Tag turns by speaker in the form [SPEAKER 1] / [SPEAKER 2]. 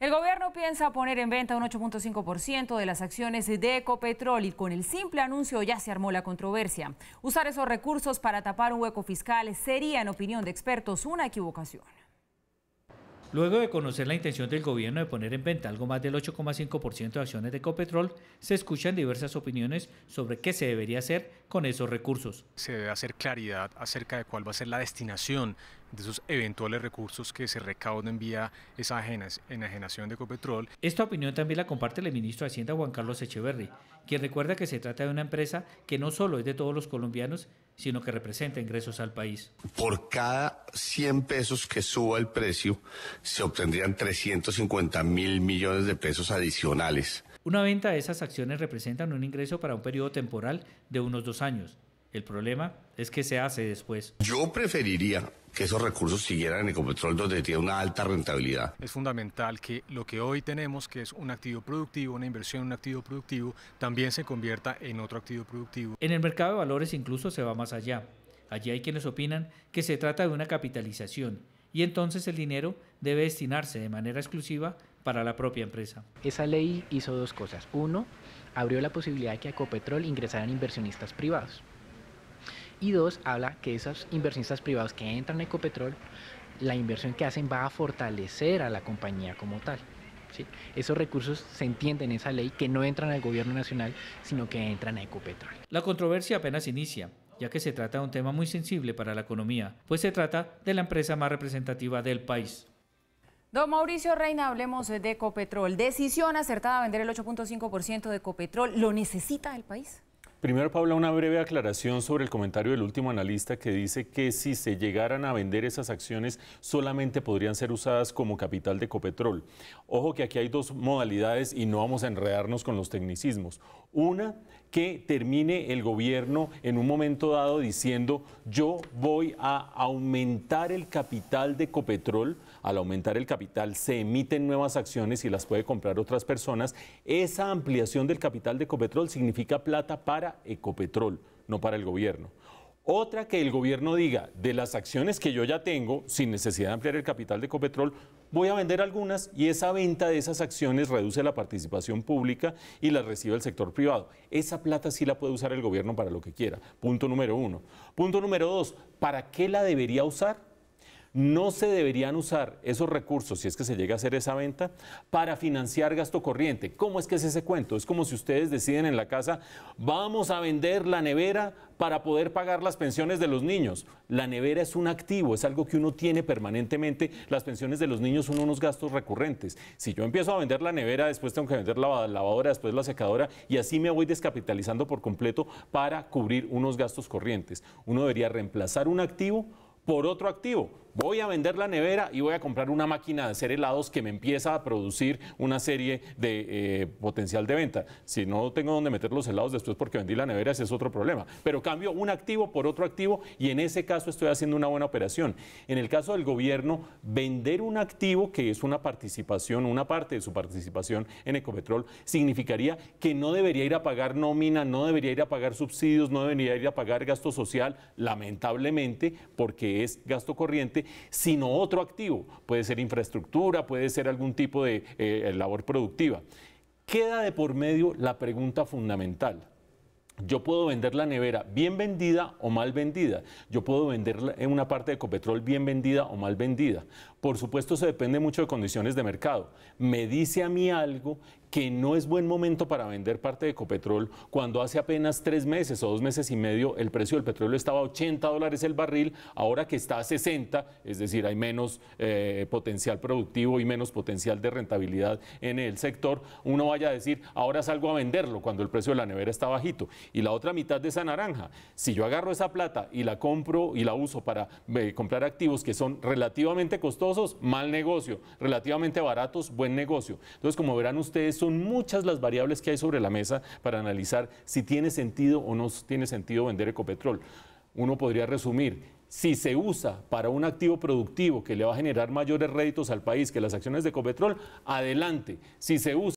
[SPEAKER 1] El gobierno piensa poner en venta un 8.5% de las acciones de Ecopetrol y con el simple anuncio ya se armó la controversia. Usar esos recursos para tapar un hueco fiscal sería, en opinión de expertos, una equivocación. Luego de conocer la intención del gobierno de poner en venta algo más del 8,5% de acciones de Ecopetrol, se escuchan diversas opiniones sobre qué se debería hacer con esos recursos. Se debe hacer claridad acerca de cuál va a ser la destinación de esos eventuales recursos que se recauden vía esa enajenación de Ecopetrol. Esta opinión también la comparte el ministro de Hacienda Juan Carlos Echeverri, quien recuerda que se trata de una empresa que no solo es de todos los colombianos, sino que representa ingresos al país.
[SPEAKER 2] Por cada 100 pesos que suba el precio, se obtendrían 350 mil millones de pesos adicionales.
[SPEAKER 1] Una venta de esas acciones representa un ingreso para un periodo temporal de unos dos años. El problema es que se hace después.
[SPEAKER 2] Yo preferiría que esos recursos siguieran en Ecopetrol, donde tiene una alta rentabilidad.
[SPEAKER 1] Es fundamental que lo que hoy tenemos, que es un activo productivo, una inversión en un activo productivo, también se convierta en otro activo productivo. En el mercado de valores incluso se va más allá. Allí hay quienes opinan que se trata de una capitalización y entonces el dinero debe destinarse de manera exclusiva para la propia empresa. Esa ley hizo dos cosas. Uno, abrió la posibilidad de que Ecopetrol ingresaran inversionistas privados. Y dos, habla que esos inversionistas privados que entran a Ecopetrol, la inversión que hacen va a fortalecer a la compañía como tal. Esos recursos se entienden en esa ley que no entran al gobierno nacional, sino que entran a Ecopetrol. La controversia apenas inicia ya que se trata de un tema muy sensible para la economía, pues se trata de la empresa más representativa del país. Don Mauricio Reina, hablemos de Ecopetrol. Decisión acertada a vender el 8.5% de Ecopetrol. ¿Lo necesita el país?
[SPEAKER 2] Primero, Paula, una breve aclaración sobre el comentario del último analista que dice que si se llegaran a vender esas acciones solamente podrían ser usadas como capital de Copetrol. Ojo que aquí hay dos modalidades y no vamos a enredarnos con los tecnicismos. Una, que termine el gobierno en un momento dado diciendo yo voy a aumentar el capital de Copetrol al aumentar el capital se emiten nuevas acciones y las puede comprar otras personas, esa ampliación del capital de Ecopetrol significa plata para Ecopetrol, no para el gobierno. Otra que el gobierno diga, de las acciones que yo ya tengo, sin necesidad de ampliar el capital de Ecopetrol, voy a vender algunas y esa venta de esas acciones reduce la participación pública y las recibe el sector privado. Esa plata sí la puede usar el gobierno para lo que quiera. Punto número uno. Punto número dos, ¿para qué la debería usar? no se deberían usar esos recursos, si es que se llega a hacer esa venta, para financiar gasto corriente. ¿Cómo es que es ese cuento? Es como si ustedes deciden en la casa, vamos a vender la nevera para poder pagar las pensiones de los niños. La nevera es un activo, es algo que uno tiene permanentemente. Las pensiones de los niños son unos gastos recurrentes. Si yo empiezo a vender la nevera, después tengo que vender la lavadora, después la secadora, y así me voy descapitalizando por completo para cubrir unos gastos corrientes. Uno debería reemplazar un activo por otro activo. Voy a vender la nevera y voy a comprar una máquina de hacer helados que me empieza a producir una serie de eh, potencial de venta. Si no tengo dónde meter los helados después porque vendí la nevera, ese es otro problema. Pero cambio un activo por otro activo y en ese caso estoy haciendo una buena operación. En el caso del gobierno, vender un activo que es una participación, una parte de su participación en Ecopetrol, significaría que no debería ir a pagar nómina, no debería ir a pagar subsidios, no debería ir a pagar gasto social, lamentablemente, porque es gasto corriente, sino otro activo. Puede ser infraestructura, puede ser algún tipo de eh, labor productiva. Queda de por medio la pregunta fundamental. Yo puedo vender la nevera bien vendida o mal vendida. Yo puedo vender en eh, una parte de Ecopetrol bien vendida o mal vendida. Por supuesto, se depende mucho de condiciones de mercado. Me dice a mí algo que no es buen momento para vender parte de Ecopetrol cuando hace apenas tres meses o dos meses y medio el precio del petróleo estaba a 80 dólares el barril, ahora que está a 60, es decir, hay menos eh, potencial productivo y menos potencial de rentabilidad en el sector, uno vaya a decir, ahora salgo a venderlo cuando el precio de la nevera está bajito. Y la otra mitad de esa naranja, si yo agarro esa plata y la compro y la uso para eh, comprar activos que son relativamente costosos, mal negocio, relativamente baratos, buen negocio. Entonces, como verán ustedes, son muchas las variables que hay sobre la mesa para analizar si tiene sentido o no tiene sentido vender Ecopetrol. Uno podría resumir, si se usa para un activo productivo que le va a generar mayores réditos al país que las acciones de Ecopetrol, adelante. Si se usa